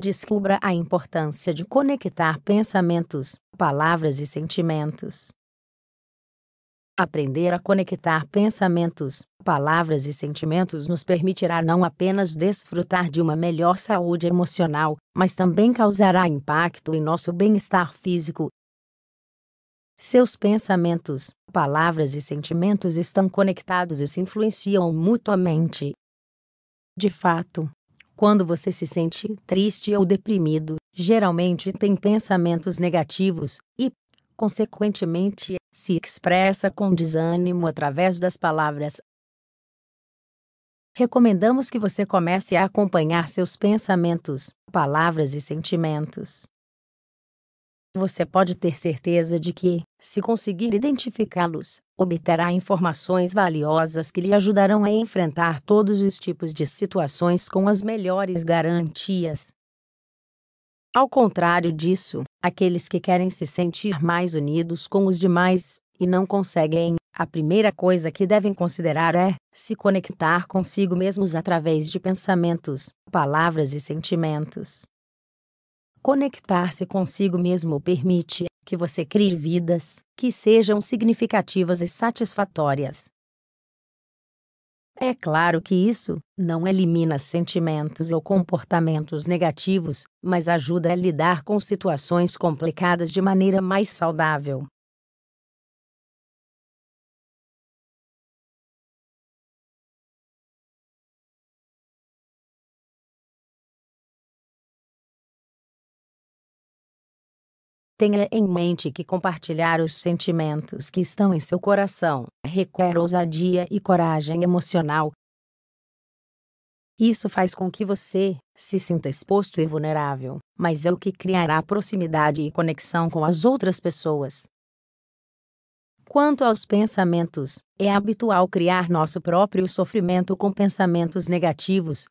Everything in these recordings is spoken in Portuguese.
descubra a importância de conectar pensamentos, palavras e sentimentos. Aprender a conectar pensamentos, palavras e sentimentos nos permitirá não apenas desfrutar de uma melhor saúde emocional, mas também causará impacto em nosso bem-estar físico. Seus pensamentos, palavras e sentimentos estão conectados e se influenciam mutuamente. De fato, quando você se sente triste ou deprimido, geralmente tem pensamentos negativos e, consequentemente, se expressa com desânimo através das palavras. Recomendamos que você comece a acompanhar seus pensamentos, palavras e sentimentos você pode ter certeza de que, se conseguir identificá-los, obterá informações valiosas que lhe ajudarão a enfrentar todos os tipos de situações com as melhores garantias. Ao contrário disso, aqueles que querem se sentir mais unidos com os demais e não conseguem, a primeira coisa que devem considerar é se conectar consigo mesmos através de pensamentos, palavras e sentimentos. Conectar-se consigo mesmo permite que você crie vidas que sejam significativas e satisfatórias. É claro que isso não elimina sentimentos ou comportamentos negativos, mas ajuda a lidar com situações complicadas de maneira mais saudável. Tenha em mente que compartilhar os sentimentos que estão em seu coração requer ousadia e coragem emocional. Isso faz com que você se sinta exposto e vulnerável, mas é o que criará proximidade e conexão com as outras pessoas. Quanto aos pensamentos, é habitual criar nosso próprio sofrimento com pensamentos negativos.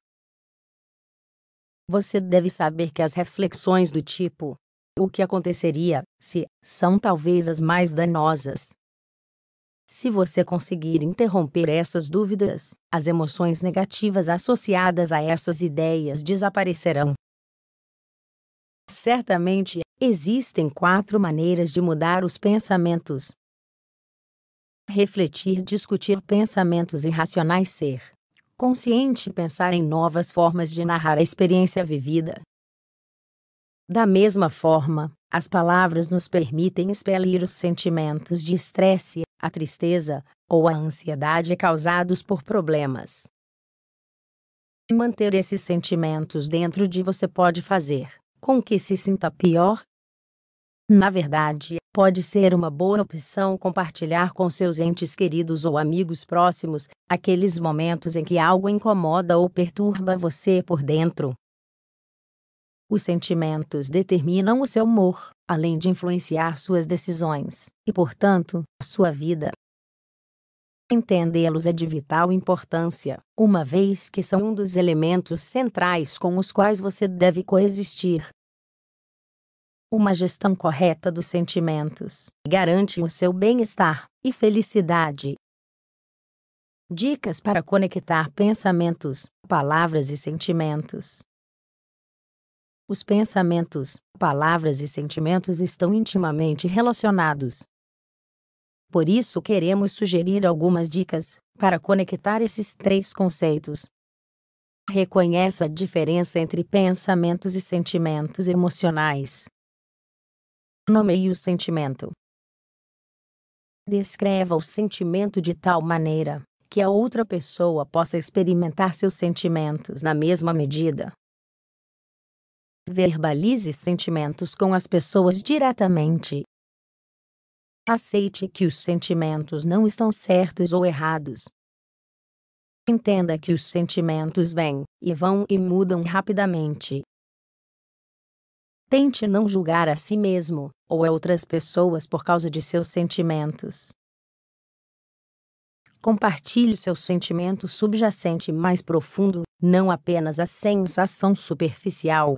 Você deve saber que as reflexões do tipo o que aconteceria se são talvez as mais danosas. Se você conseguir interromper essas dúvidas, as emoções negativas associadas a essas ideias desaparecerão. Certamente, existem quatro maneiras de mudar os pensamentos. Refletir, discutir pensamentos irracionais, ser consciente, pensar em novas formas de narrar a experiência vivida, da mesma forma, as palavras nos permitem expelir os sentimentos de estresse, a tristeza ou a ansiedade causados por problemas. Manter esses sentimentos dentro de você pode fazer com que se sinta pior. Na verdade, pode ser uma boa opção compartilhar com seus entes queridos ou amigos próximos aqueles momentos em que algo incomoda ou perturba você por dentro. Os sentimentos determinam o seu humor, além de influenciar suas decisões e, portanto, sua vida. Entendê-los é de vital importância, uma vez que são um dos elementos centrais com os quais você deve coexistir. Uma gestão correta dos sentimentos garante o seu bem-estar e felicidade. Dicas para conectar pensamentos, palavras e sentimentos. Os pensamentos, palavras e sentimentos estão intimamente relacionados. Por isso, queremos sugerir algumas dicas para conectar esses três conceitos. Reconheça a diferença entre pensamentos e sentimentos emocionais. Nomeie o sentimento. Descreva o sentimento de tal maneira que a outra pessoa possa experimentar seus sentimentos na mesma medida. Verbalize sentimentos com as pessoas diretamente. Aceite que os sentimentos não estão certos ou errados. Entenda que os sentimentos vêm e vão e mudam rapidamente. Tente não julgar a si mesmo ou a outras pessoas por causa de seus sentimentos. Compartilhe seu sentimento subjacente mais profundo, não apenas a sensação superficial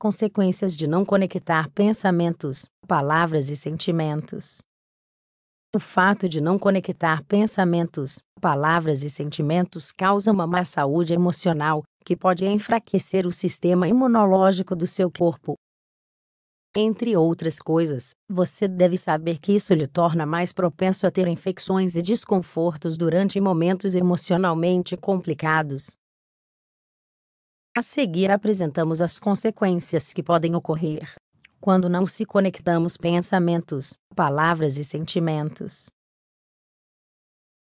consequências de não conectar pensamentos, palavras e sentimentos. O fato de não conectar pensamentos, palavras e sentimentos causa uma má saúde emocional, que pode enfraquecer o sistema imunológico do seu corpo. Entre outras coisas, você deve saber que isso lhe torna mais propenso a ter infecções e desconfortos durante momentos emocionalmente complicados. A seguir apresentamos as consequências que podem ocorrer quando não se conectamos pensamentos, palavras e sentimentos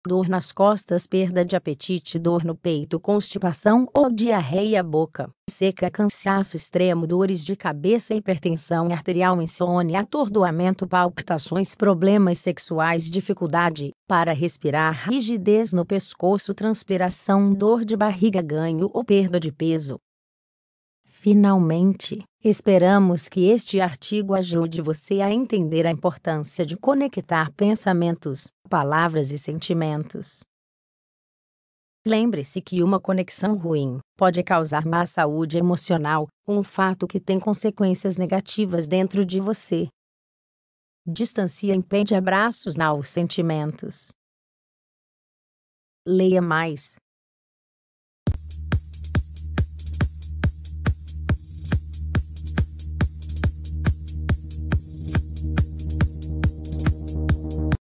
dor nas costas, perda de apetite, dor no peito, constipação ou diarreia, boca seca, cansaço extremo, dores de cabeça, hipertensão arterial, insônia, atordoamento, palpitações, problemas sexuais, dificuldade para respirar, rigidez no pescoço, transpiração, dor de barriga, ganho ou perda de peso. Finalmente, esperamos que este artigo ajude você a entender a importância de conectar pensamentos, palavras e sentimentos. Lembre-se que uma conexão ruim pode causar má saúde emocional, um fato que tem consequências negativas dentro de você. Distancia impede abraços aos sentimentos. Leia mais,